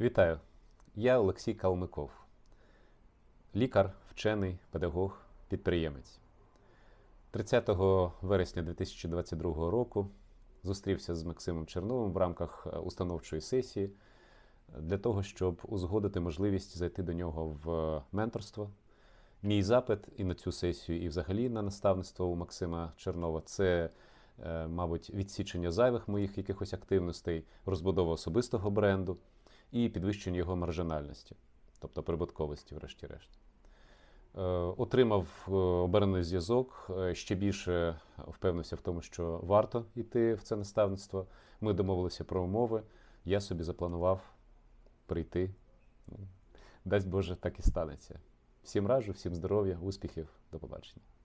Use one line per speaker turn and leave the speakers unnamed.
Вітаю, я Олексій Калмиков, лікар, вчений, педагог, підприємець. 30 вересня 2022 року зустрівся з Максимом Черновим в рамках е, установчої сесії для того, щоб узгодити можливість зайти до нього в е, менторство. Мій запит і на цю сесію, і взагалі на наставництво у Максима Чернова це. Е, мабуть, відсічення зайвих моїх якихось активностей, розбудова особистого бренду, і підвищення його маржинальності, тобто прибутковості, врешті-решт. Е, отримав е, оберений зв'язок, е, ще більше впевнився в тому, що варто йти в це наставництво. Ми домовилися про умови. Я собі запланував прийти. Ну, дасть Боже, так і станеться. Всім раджу, всім здоров'я, успіхів, до побачення.